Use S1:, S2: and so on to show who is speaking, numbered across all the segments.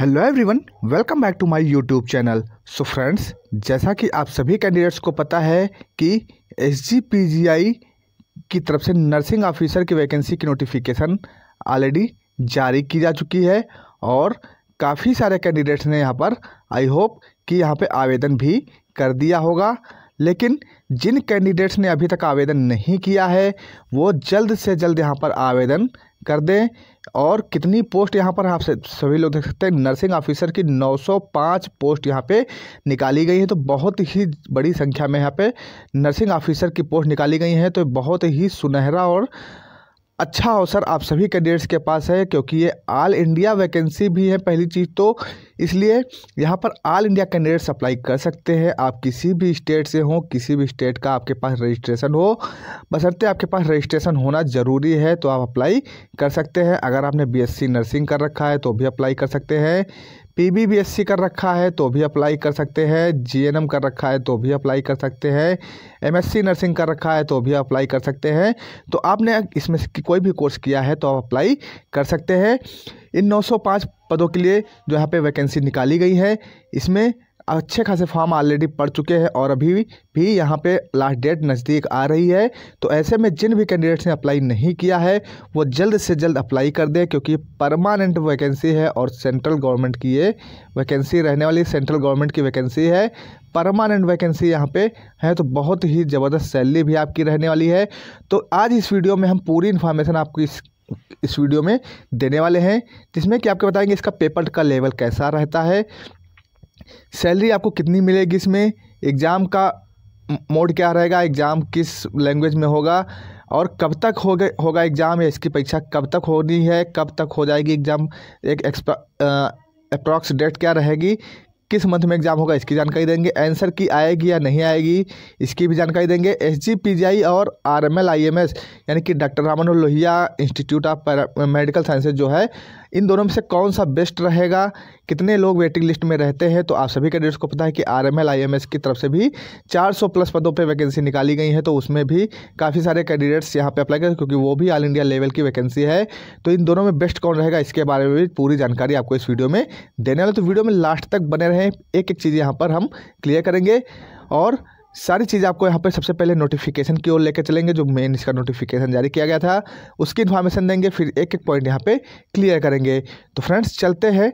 S1: hello everyone welcome back to my YouTube channel so friends जैसा कि आप सभी कैंडिडेट्स को पता है कि एस की तरफ से नर्सिंग ऑफिसर की वैकेंसी की नोटिफिकेशन ऑलरेडी जारी की जा चुकी है और काफ़ी सारे कैंडिडेट्स ने यहाँ पर आई होप कि यहाँ पे आवेदन भी कर दिया होगा लेकिन जिन कैंडिडेट्स ने अभी तक आवेदन नहीं किया है वो जल्द से जल्द यहाँ पर आवेदन कर दें और कितनी पोस्ट यहाँ पर आप सभी लोग देख सकते हैं नर्सिंग ऑफिसर की 905 पोस्ट यहाँ पे निकाली गई है तो बहुत ही बड़ी संख्या में यहाँ पे नर्सिंग ऑफिसर की पोस्ट निकाली गई है तो बहुत ही सुनहरा और अच्छा अवसर आप सभी कैंडिडेट्स के पास है क्योंकि ये ऑल इंडिया वैकेंसी भी है पहली चीज़ तो इसलिए यहाँ पर ऑल इंडिया कैंडिडेट्स अप्लाई कर सकते हैं आप किसी भी स्टेट से हो किसी भी स्टेट का आपके पास रजिस्ट्रेशन हो बसरते आपके पास रजिस्ट्रेशन होना ज़रूरी है तो आप अप्लाई कर सकते हैं अगर आपने बीएससी नर्सिंग कर रखा है तो भी अप्लाई कर सकते हैं P B B S C कर रखा है तो भी अप्लाई कर सकते हैं जी एन एम कर रखा है तो भी अप्लाई कर सकते हैं एम एस सी नर्सिंग कर रखा है तो भी अप्लाई कर सकते हैं तो आपने इसमें से कोई भी कोर्स किया है तो आप अप्लाई कर सकते हैं इन 905 पदों के लिए जो यहाँ पे वैकेंसी निकाली गई है इसमें अच्छे खासे फॉर्म ऑलरेडी पड़ चुके हैं और अभी भी यहाँ पे लास्ट डेट नज़दीक आ रही है तो ऐसे में जिन भी कैंडिडेट्स ने अप्लाई नहीं किया है वो जल्द से जल्द अप्लाई कर दें क्योंकि परमानेंट वैकेंसी है और सेंट्रल गवर्नमेंट की ये वैकेंसी रहने वाली सेंट्रल गवर्नमेंट की वैकेंसी है परमानेंट वैकेंसी यहाँ पे है तो बहुत ही ज़बरदस्त सैलरी भी आपकी रहने वाली है तो आज इस वीडियो में हम पूरी इन्फॉर्मेशन आपको इस इस वीडियो में देने वाले हैं जिसमें कि आपको बताएंगे इसका पेपर का लेवल कैसा रहता है सैलरी आपको कितनी मिलेगी इसमें एग्ज़ाम का मोड क्या रहेगा एग्ज़ाम किस लैंग्वेज में होगा और कब तक हो गए होगा एग्ज़ाम या इसकी परीक्षा कब तक होनी है कब तक हो जाएगी एग्ज़ाम एक अप्रॉक्स डेट क्या रहेगी किस मंथ में एग्ज़ाम होगा इसकी जानकारी देंगे आंसर की आएगी या नहीं आएगी इसकी भी जानकारी देंगे S G P G I और R M L I M S यानी कि doctor Raman Lohia institute of medical sciences जो है इन दोनों में से कौन सा बेस्ट रहेगा कितने लोग वेटिंग लिस्ट में रहते हैं तो आप सभी कैंडिडेट्स को पता है कि आर एम की तरफ से भी 400 प्लस पदों पे वैकेंसी निकाली गई है तो उसमें भी काफ़ी सारे कैंडिडेट्स यहाँ पे अप्लाई करें क्योंकि वो भी ऑल इंडिया लेवल की वैकेंसी है तो इन दोनों में बेस्ट कौन रहेगा इसके बारे में भी पूरी जानकारी आपको इस वीडियो में देने वाले तो वीडियो में लास्ट तक बने रहें एक एक चीज़ यहाँ पर हम क्लियर करेंगे और सारी चीज़ें आपको यहाँ पर सबसे पहले नोटिफिकेशन की ओर लेकर चलेंगे जो मेन इसका नोटिफिकेशन जारी किया गया था उसकी इन्फॉर्मेशन देंगे फिर एक एक पॉइंट यहाँ पे क्लियर करेंगे तो फ्रेंड्स चलते हैं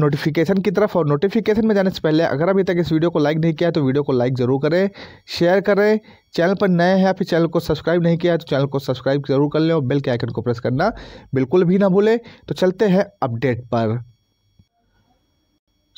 S1: नोटिफिकेशन की तरफ और नोटिफिकेशन में जाने से पहले अगर अभी तक इस वीडियो को लाइक नहीं किया तो वीडियो को लाइक ज़रूर करें शेयर करें चैनल पर नए हैं या फिर चैनल को सब्सक्राइब नहीं किया तो चैनल को सब्सक्राइब जरूर कर लें और बेल के आइकन को प्रेस करना बिल्कुल भी ना भूलें तो चलते हैं अपडेट पर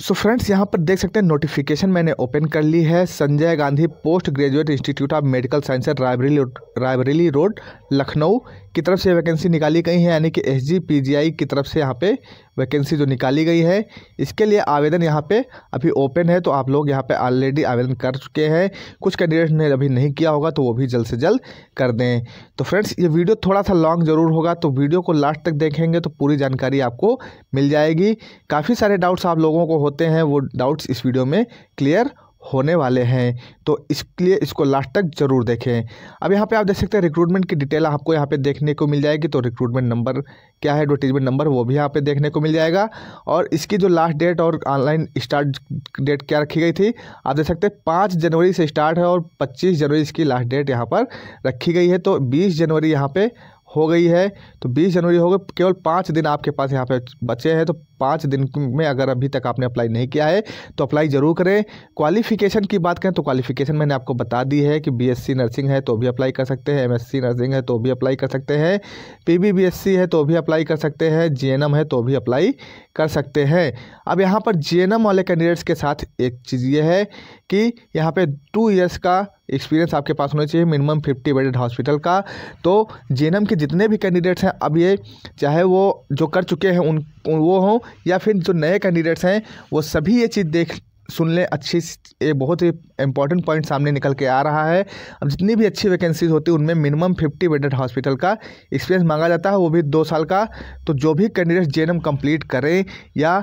S1: सो फ्रेंड्स यहाँ पर देख सकते हैं नोटिफिकेशन मैंने ओपन कर ली है Sanjay Gandhi post graduate institute of medical science Raebareli Raebareli road Lucknow की तरफ से वैकेंसी निकाली गई है यानी कि एस जी पी जी आई की तरफ से यहाँ पे वैकेंसी जो निकाली गई है इसके लिए आवेदन यहाँ पे अभी ओपन है तो आप लोग यहाँ पे ऑलरेडी आवेदन कर चुके हैं कुछ कैंडिडेट ने अभी नहीं किया होगा तो वो भी जल्द से जल्द कर दें तो फ्रेंड्स ये वीडियो थोड़ा सा लॉन्ग ज़रूर होगा तो वीडियो को लास्ट तक देखेंगे तो पूरी जानकारी आपको मिल जाएगी काफ़ी सारे डाउट्स आप लोगों को होते हैं वो डाउट्स इस वीडियो में क्लियर होने वाले हैं तो इसलिए इसको लास्ट तक जरूर देखें अब यहाँ पे आप देख सकते हैं रिक्रूटमेंट की डिटेल आपको यहाँ पे देखने को मिल जाएगी तो रिक्रूटमेंट नंबर क्या है एडवर्टीजमेंट नंबर वो भी यहाँ पे देखने को मिल जाएगा और इसकी जो लास्ट डेट और ऑनलाइन स्टार्ट डेट क्या रखी गई थी आप देख सकते हैं पाँच जनवरी से स्टार्ट है और पच्चीस जनवरी इसकी लास्ट डेट यहाँ पर रखी गई है तो बीस जनवरी यहाँ पर हो गई है तो 20 जनवरी हो गई केवल पाँच दिन आपके पास यहाँ पे बचे हैं तो पाँच दिन में अगर अभी तक आपने अप्लाई नहीं किया है तो अप्लाई ज़रूर करें क्वालिफिकेशन की बात करें तो क्वालिफिकेशन मैंने आपको बता दी है कि बीएससी नर्सिंग है तो भी अप्लाई कर सकते हैं एमएससी नर्सिंग है तो भी अप्लाई कर सकते हैं पीबीबीएससी है तो भी अप्लाई कर सकते हैं जीएनएम है तो भी अप्लाई कर सकते हैं अब यहाँ पर जीएनएम वाले कैंडिडेट्स के साथ एक चीज़ ये है कि यहाँ पर टू ईयर्स का एक्सपीरियंस आपके पास होना चाहिए मिनिमम फिफ्टी बेडेड हॉस्पिटल का तो जे के जितने भी कैंडिडेट्स हैं अब ये चाहे वो जो कर चुके हैं उन वो हों या फिर जो नए कैंडिडेट्स हैं वो सभी ये चीज़ देख सुन लें अच्छी ये बहुत ही इंपॉर्टेंट पॉइंट सामने निकल के आ रहा है अब जितनी भी अच्छी वैकेंसीज होती है उनमें मिनिमम फिफ्टी बेडेड हॉस्पिटल का एक्सपीरियंस मांगा जाता है वो भी दो साल का तो जो भी कैंडिडेट्स जे कंप्लीट करें या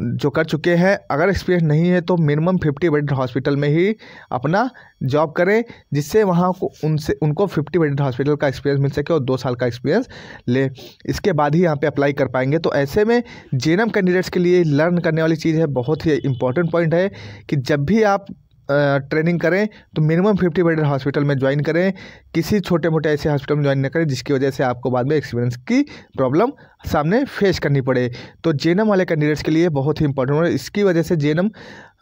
S1: जो कर चुके हैं अगर एक्सपीरियंस नहीं है तो मिनिमम फिफ्टी बेडेड हॉस्पिटल में ही अपना जॉब करें जिससे वहाँ को उनसे उनको फिफ्टी बेडेड हॉस्पिटल का एक्सपीरियंस मिल सके और दो साल का एक्सपीरियंस ले इसके बाद ही यहाँ पे अप्लाई कर पाएंगे तो ऐसे में जे कैंडिडेट्स के लिए लर्न करने वाली चीज़ है बहुत ही इंपॉर्टेंट पॉइंट है कि जब भी आप ट्रेनिंग करें तो मिनिमम फिफ्टी बेडेड हॉस्पिटल में ज्वाइन करें किसी छोटे मोटे ऐसे हॉस्पिटल में ज्वाइन न करें जिसकी वजह से आपको बाद में एक्सपीरियंस की प्रॉब्लम सामने फेस करनी पड़े तो जे वाले कैंडिडेट्स के लिए बहुत ही इंपॉर्टेंट है इसकी वजह से जे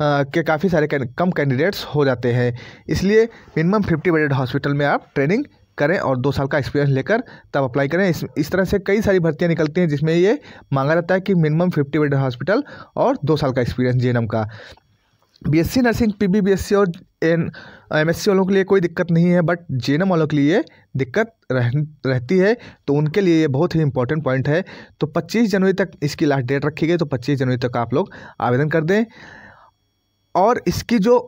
S1: के काफ़ी सारे कम कैंडिडेट्स हो जाते हैं इसलिए मिनिमम फिफ्टी बेडेड हॉस्पिटल में आप ट्रेनिंग करें और दो साल का एक्सपीरियंस लेकर तब अप्लाई करें इस इस तरह से कई सारी भर्तियां निकलती हैं जिसमें ये मांगा रहता है कि मिनिमम फिफ्टी बेड हॉस्पिटल और दो साल का एक्सपीरियंस जे का बीएससी नर्सिंग पीबीबीएससी और एन एमएससी uh, वालों के लिए कोई दिक्कत नहीं है बट जे वालों के लिए दिक्कत रह, रहती है तो उनके लिए ये बहुत ही इंपॉर्टेंट पॉइंट है तो 25 जनवरी तक इसकी लास्ट डेट रखी गई तो 25 जनवरी तक आप लोग आवेदन कर दें और इसकी जो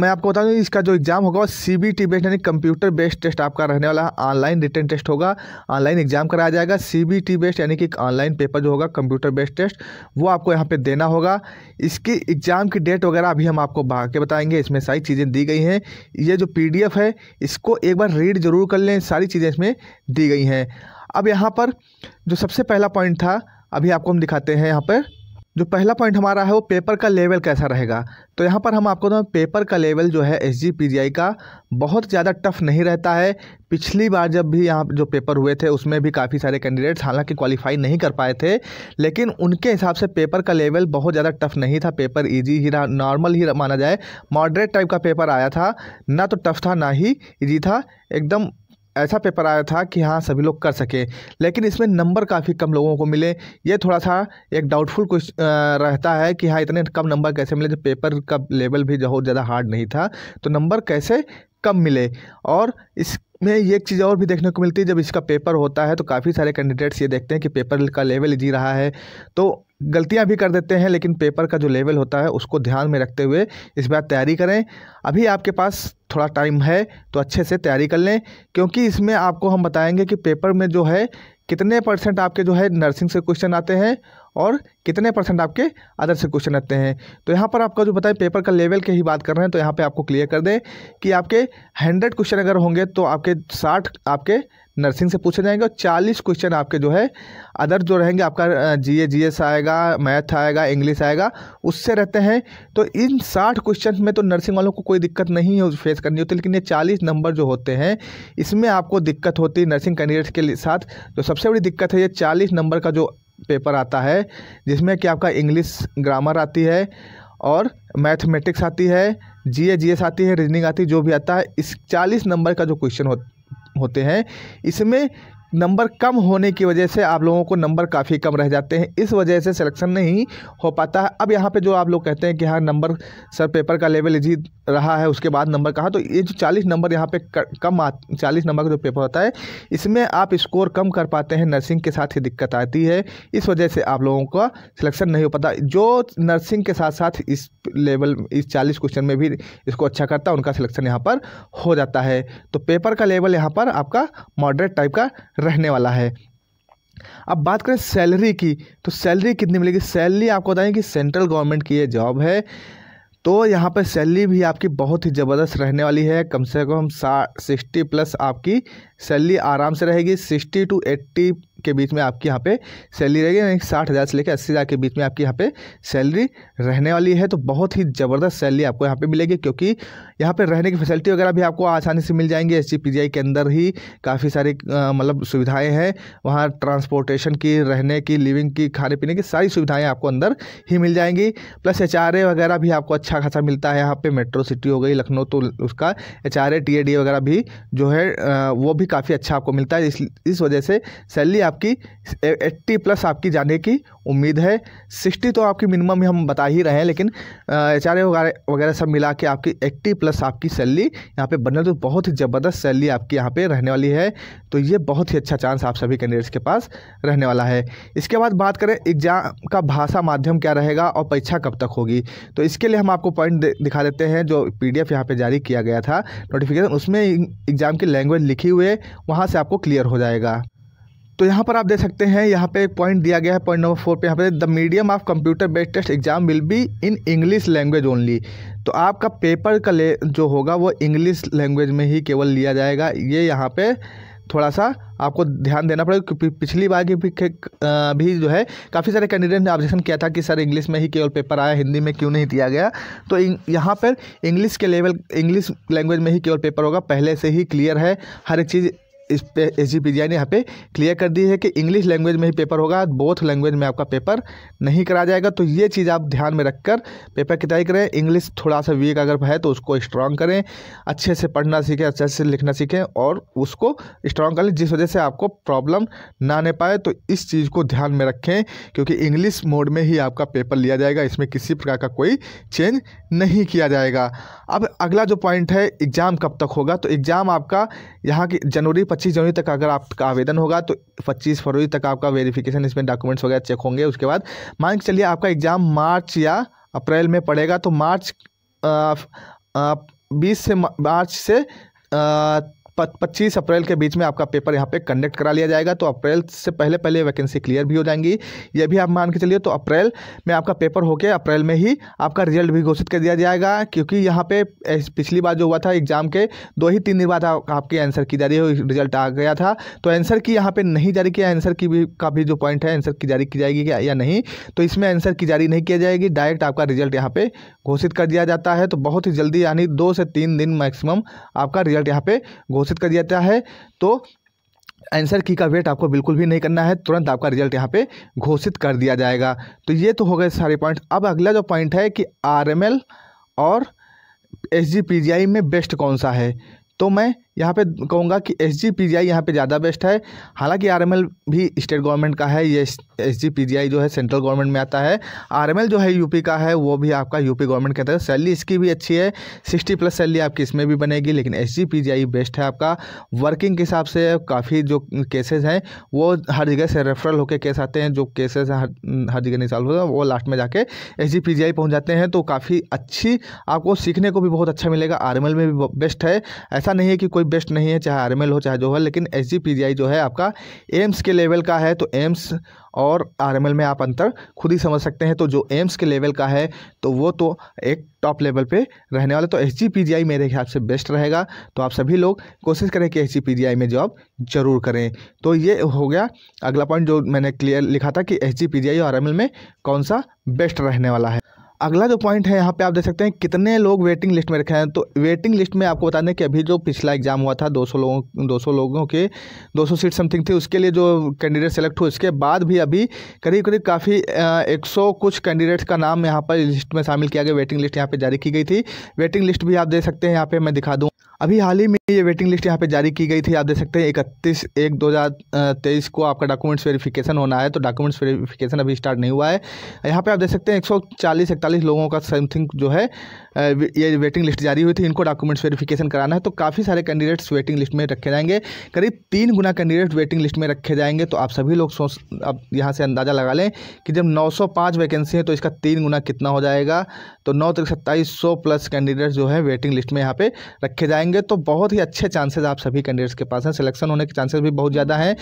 S1: मैं आपको बता दूँ इसका जो एग्ज़ाम होगा सी बी टी बेस्ड यानी कंप्यूटर बेस्ड टेस्ट आपका रहने वाला है ऑनलाइन रिटर्न टेस्ट होगा ऑनलाइन एग्जाम कराया जाएगा सी बी टी बेस्ड यानी कि एक ऑनलाइन पेपर जो होगा कंप्यूटर बेस्ड टेस्ट वो आपको यहाँ पे देना होगा इसकी एग्ज़ाम की डेट वगैरह अभी हम आपको भाग के बताएंगे इसमें सारी चीज़ें दी गई हैं ये जो पी है इसको एक बार रीड ज़रूर कर लें सारी चीज़ें इसमें दी गई हैं अब यहाँ पर जो सबसे पहला पॉइंट था अभी आपको हम दिखाते हैं यहाँ पर जो पहला पॉइंट हमारा है वो पेपर का लेवल कैसा रहेगा तो यहाँ पर हम आपको बताऊँ पेपर का लेवल जो है एस जी का बहुत ज़्यादा टफ नहीं रहता है पिछली बार जब भी यहाँ जो पेपर हुए थे उसमें भी काफ़ी सारे कैंडिडेट्स हालांकि क्वालिफाई नहीं कर पाए थे लेकिन उनके हिसाब से पेपर का लेवल बहुत ज़्यादा टफ नहीं था पेपर ईजी ही रहा नॉर्मल ही माना जाए मॉडरेट टाइप का पेपर आया था ना तो टफ था ना ही ईजी था एकदम ऐसा पेपर आया था कि हाँ सभी लोग कर सकें लेकिन इसमें नंबर काफ़ी कम लोगों को मिले ये थोड़ा सा एक डाउटफुल कुछ रहता है कि हाँ इतने कम नंबर कैसे मिले जब पेपर का लेवल भी बहुत ज़्यादा हार्ड नहीं था तो नंबर कैसे कम मिले और इस में ये एक चीज़ और भी देखने को मिलती है जब इसका पेपर होता है तो काफ़ी सारे कैंडिडेट्स ये देखते हैं कि पेपर का लेवल जी रहा है तो गलतियां भी कर देते हैं लेकिन पेपर का जो लेवल होता है उसको ध्यान में रखते हुए इस बार तैयारी करें अभी आपके पास थोड़ा टाइम है तो अच्छे से तैयारी कर लें क्योंकि इसमें आपको हम बताएँगे कि पेपर में जो है कितने परसेंट आपके जो है नर्सिंग से क्वेश्चन आते हैं और कितने परसेंट आपके अदर से क्वेश्चन रहते हैं तो यहाँ पर आपका जो बताएं पेपर का लेवल के ही बात कर रहे हैं तो यहाँ पे आपको क्लियर कर दें कि आपके हंड्रेड क्वेश्चन अगर होंगे तो आपके साठ आपके नर्सिंग से पूछे जाएंगे और चालीस क्वेश्चन आपके जो है अदर जो रहेंगे आपका जीए जीएस आएगा मैथ आएगा इंग्लिश आएगा उससे रहते हैं तो इन साठ क्वेश्चन में तो नर्सिंग वालों को कोई दिक्कत नहीं है फेस करनी होती लेकिन ये चालीस नंबर जो होते हैं इसमें आपको दिक्कत होती है नर्सिंग कैंडिडेट्स के साथ जो सबसे बड़ी दिक्कत है ये चालीस नंबर का जो पेपर आता है जिसमें कि आपका इंग्लिश ग्रामर आती है और मैथमेटिक्स आती है जी ए जी एस आती है रीजनिंग आती है जो भी आता है इस चालीस नंबर का जो क्वेश्चन हो, होते हैं इसमें नंबर कम होने की वजह से आप लोगों को नंबर काफ़ी कम रह जाते हैं इस वजह से सिलेक्शन नहीं हो पाता है अब यहाँ पे जो आप लोग कहते हैं कि हाँ नंबर सर पेपर का लेवल इजी रहा है उसके बाद नंबर कहाँ तो ये जो चालीस नंबर यहाँ पे कम आ चालीस नंबर का जो पेपर होता है इसमें आप स्कोर कम कर पाते हैं नर्सिंग के साथ ही दिक्कत आती है इस वजह से आप लोगों का सिलेक्शन नहीं हो पाता जो नर्सिंग के साथ साथ इस लेवल इस चालीस क्वेश्चन में भी इसको अच्छा करता है उनका सिलेक्शन यहाँ पर हो जाता है तो पेपर का लेवल यहाँ पर आपका मॉडरेट टाइप का रहने वाला है अब बात करें सैलरी की तो सैलरी कितनी मिलेगी सैलरी आपको बताएं कि सेंट्रल गवर्नमेंट की ये जॉब है तो यहाँ पर सैलरी भी आपकी बहुत ही ज़बरदस्त रहने वाली है कम से कम सा सिक्सटी प्लस आपकी सैलरी आराम से रहेगी सिक्सटी टू एट्टी के बीच में आपकी यहाँ पे सैलरी रहेगी यानी साठ हज़ार से लेकर अस्सी हज़ार के बीच में आपकी यहाँ पे सैलरी रहने वाली है तो बहुत ही ज़बरदस्त सैलरी आपको यहाँ पे मिलेगी क्योंकि यहाँ पे रहने की फैसिलिटी वगैरह भी आपको आसानी से मिल जाएंगी एस जी के अंदर ही काफ़ी सारी मतलब सुविधाएँ हैं वहाँ ट्रांसपोर्टेशन की रहने की लिविंग की खाने पीने की सारी सुविधाएँ आपको अंदर ही मिल जाएंगी प्लस एच वगैरह भी आपको अच्छा खासा मिलता है यहाँ पर मेट्रो सिटी हो गई लखनऊ तो उसका एच आर वगैरह भी जो है वो भी भी काफ़ी अच्छा आपको मिलता है इस इस वजह से सैलरी आपकी एट्टी प्लस आपकी जाने की उम्मीद है सिक्सटी तो आपकी मिनिमम हम बता ही रहे हैं लेकिन एच आर वगैरह सब मिला के आपकी एट्टी प्लस आपकी सैलरी यहाँ पे बनने तो बहुत ही ज़बरदस्त सैलरी आपकी यहाँ पे रहने वाली है तो ये बहुत ही अच्छा चांस आप सभी कैंडिडेट्स के पास रहने वाला है इसके बाद बात करें एग्जाम का भाषा माध्यम क्या रहेगा और परीक्षा कब तक होगी तो इसके लिए हम आपको पॉइंट दिखा देते हैं जो पी डी यहाँ पर जारी किया गया था नोटिफिकेशन उसमें एग्ज़ाम की लैंग्वेज लिखी हुई है वहाँ से आपको क्लियर हो जाएगा तो यहाँ पर आप देख सकते हैं यहाँ पे एक पॉइंट दिया गया है पॉइंट नंबर फोर पे यहाँ पे the medium of computer based test exam will be in English language only तो आपका पेपर का ले जो होगा वो इंग्लिश लैंग्वेज में ही केवल लिया जाएगा ये यहाँ पे थोड़ा सा आपको ध्यान देना पड़ेगा क्योंकि पिछली बार की भी, भी जो है काफ़ी सारे कैंडिडेट ने ऑब्जेक्शन किया था कि सर इंग्लिश में ही केवल पेपर आया हिंदी में क्यों नहीं दिया गया तो यहाँ पर इंग्लिश के लेवल इंग्लिश लैंग्वेज में ही केवल पेपर होगा पहले से ही क्लियर है हर एक चीज़ इस पे एस ने यहाँ पे क्लियर कर दी है कि इंग्लिश लैंग्वेज में ही पेपर होगा बोथ लैंग्वेज में आपका पेपर नहीं कराया जाएगा तो ये चीज़ आप ध्यान में रखकर पेपर की तैयारी करें इंग्लिश थोड़ा सा वीक अगर है तो उसको स्ट्रांग करें अच्छे से पढ़ना सीखें अच्छे से लिखना सीखें और उसको स्ट्रांग करें जिस वजह से आपको प्रॉब्लम ना आने पाए तो इस चीज़ को ध्यान में रखें क्योंकि इंग्लिश मोड में ही आपका पेपर लिया जाएगा इसमें किसी प्रकार का कोई चेंज नहीं किया जाएगा अब अगला जो पॉइंट है एग्ज़ाम कब तक होगा तो एग्ज़ाम आपका यहाँ की जनवरी पच्चीस जनवरी तक अगर आपका आवेदन होगा तो पच्चीस फरवरी तक आपका वेरिफिकेशन इसमें डॉक्यूमेंट्स वगैरह चेक होंगे उसके बाद मान के चलिए आपका एग्ज़ाम मार्च या अप्रैल में पड़ेगा तो मार्च बीस से मार्च से पच्चीस अप्रैल के बीच में आपका पेपर यहाँ पे कंडक्ट करा लिया जाएगा तो अप्रैल से पहले पहले वैकेंसी क्लियर भी हो जाएंगी ये भी आप मान के चलिए तो अप्रैल में आपका पेपर होके अप्रैल में ही आपका रिजल्ट भी घोषित कर दिया जाएगा क्योंकि यहाँ पे पिछली बार जो हुआ था एग्जाम के दो ही तीन दिन बाद आपके आंसर की जारी रिजल्ट आ गया था तो आंसर की यहाँ पर नहीं जारी किया आंसर की भी का भी जो पॉइंट है आंसर की जारी की जाएगी या नहीं तो इसमें आंसर की जारी नहीं किया जाएगी डायरेक्ट आपका रिजल्ट यहाँ पर घोषित कर दिया जाता है तो बहुत ही जल्दी यानी दो से तीन दिन मैक्सिमम आपका रिजल्ट यहाँ पे घोषित कर दिया जाता है तो आंसर की का वेट आपको बिल्कुल भी नहीं करना है तुरंत आपका रिजल्ट यहाँ पे घोषित कर दिया जाएगा तो ये तो हो गए सारे पॉइंट अब अगला जो पॉइंट है कि आरएमएल और एस जी पी जी आई में बेस्ट कौन सा है तो मैं यहाँ पे कहूँगा कि एस जी पी जी आई यहाँ पर ज़्यादा बेस्ट है हालांकि आर एम एल भी स्टेट गवर्नमेंट का है ये एस जी पी जी आई जो है सेंट्रल गवर्नमेंट में आता है आर एम एल जो है यूपी का है वो भी आपका यूपी गवर्नमेंट के अंदर तो सैलरी इसकी भी अच्छी है सिक्सटी प्लस सैलरी आपकी इसमें भी बनेगी लेकिन S G P G I best है आपका वर्किंग के हिसाब से काफ़ी जो केसेज हैं वो हर जगह से रेफरल होकर केस आते हैं जो केसेज हर हर जगह नहीं सॉल्व होते वो लास्ट में जाके एस जी पी जी आई पहुँच जाते हैं तो काफ़ी अच्छी आपको सीखने को भी बहुत अच्छा मिलेगा आर एम एल में भी बेस्ट है ऐसा नहीं है कि कोई कोई बेस्ट नहीं है चाहे आर हो चाहे जो हो लेकिन एस जो है आपका एम्स के लेवल का है तो एम्स और आर में आप अंतर खुद ही समझ सकते हैं तो जो एम्स के लेवल का है तो वो तो एक टॉप लेवल पे रहने वाला तो एस मेरे ख्याल से बेस्ट रहेगा तो आप सभी लोग कोशिश करें कि एस में जॉब जरूर करें तो ये हो गया अगला पॉइंट जो मैंने क्लियर लिखा था कि एस और आर में कौन सा बेस्ट रहने वाला है अगला जो पॉइंट है यहाँ पे आप देख सकते हैं कितने लोग वेटिंग लिस्ट में रखे हैं तो वेटिंग लिस्ट में आपको बता दें कि अभी जो पिछला एग्जाम हुआ था 200 लोगों 200 लोगों के 200 सीट समथिंग थी उसके लिए जो कैंडिडेट सेलेक्ट हुए उसके बाद भी अभी करीब करीब काफ़ी 100 कुछ कैंडिडेट्स का नाम यहाँ पर लिस्ट में शामिल किया गया वेटिंग लिस्ट यहाँ पर जारी की गई थी वेटिंग लिस्ट भी आप देख सकते हैं यहाँ पर मैं दिखा दूँ अभी हाल ही में ये वेटिंग लिस्ट यहाँ पे जारी की गई थी आप देख सकते हैं इकतीस एक दो हज़ार तेईस को आपका डॉक्यूमेंट्स वेरिफिकेशन होना है तो डॉक्यूमेंट्स वेरिफिकेशन अभी स्टार्ट नहीं हुआ है यहाँ पे आप देख सकते हैं एक सौ चालीस इकतालीस लोगों का समथिंग जो है ये वेटिंग लिस्ट जारी हुई थी इनको डॉक्यूमेंट्स वेरिफिकेशन कराना है तो काफ़ी सारे कैंडिडेट्स वेटिंग लिस्ट में रखे जाएंगे करीब तीन गुना कैंडिडेट वेटिंग लिस्ट में रखे जाएंगे तो आप सभी लोग सोच अब यहाँ से अंदाज़ा लगा लें कि जब नौ वैकेंसी है तो इसका तीन गुना कितना हो जाएगा तो नौ तक सत्ताईस प्लस कैंडिडेट्स जो है वेटिंग लिस्ट में यहाँ पर रखे जाएंगे तो बहुत ही अच्छे चांसेस आप सभी कैंडिडेट्स के पास हैं सिलेक्शन होने के चांसेस भी बहुत ज़्यादा हैं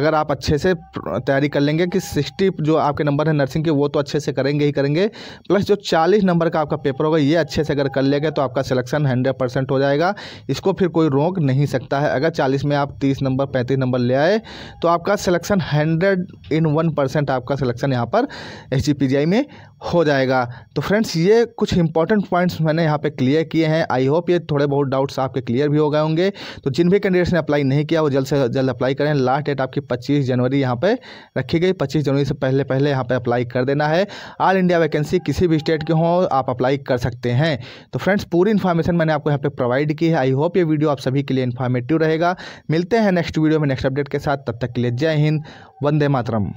S1: अगर आप अच्छे से तैयारी कर लेंगे कि सिक्सटी जो आपके नंबर है नर्सिंग के वो तो अच्छे से करेंगे ही करेंगे प्लस जो चालीस नंबर का आपका पेपर होगा ये अच्छे अच्छे से अगर कर लेगा तो आपका सिलेक्शन हंड्रेड परसेंट हो जाएगा इसको फिर कोई रोक नहीं सकता है अगर चालीस में आप तीस नंबर पैंतीस नंबर ले आए तो आपका selection hundred in one percent आपका सिलेक्शन यहाँ पर एस में हो जाएगा तो फ्रेंड्स ये कुछ इंपॉर्टेंट पॉइंट्स मैंने यहाँ पे क्लियर किए हैं आई होप ये थोड़े बहुत डाउट्स आपके क्लियर भी हो गए होंगे तो जिन भी कैंडिडेट्स ने अप्लाई नहीं किया वो जल्द से जल्द अप्लाई करें लास्ट डेट आपकी 25 जनवरी यहाँ पे रखी गई 25 जनवरी से पहले पहले यहाँ पे अप्लाई कर देना है ऑल इंडिया वैकेंसी किसी भी स्टेट के हों आप अप्लाई कर सकते हैं है तो फ्रेंड्स पूरी इन्फॉर्मेशन मैंने आपको यहाँ पे प्रोवाइड की है आई होप ये वीडियो आप सभी के लिए इन्फॉर्मेटिव रहेगा मिलते हैं नेक्स्ट वीडियो में नेक्स्ट अपडेट के साथ तब तक के लिए जय हिंद वंदे मातरम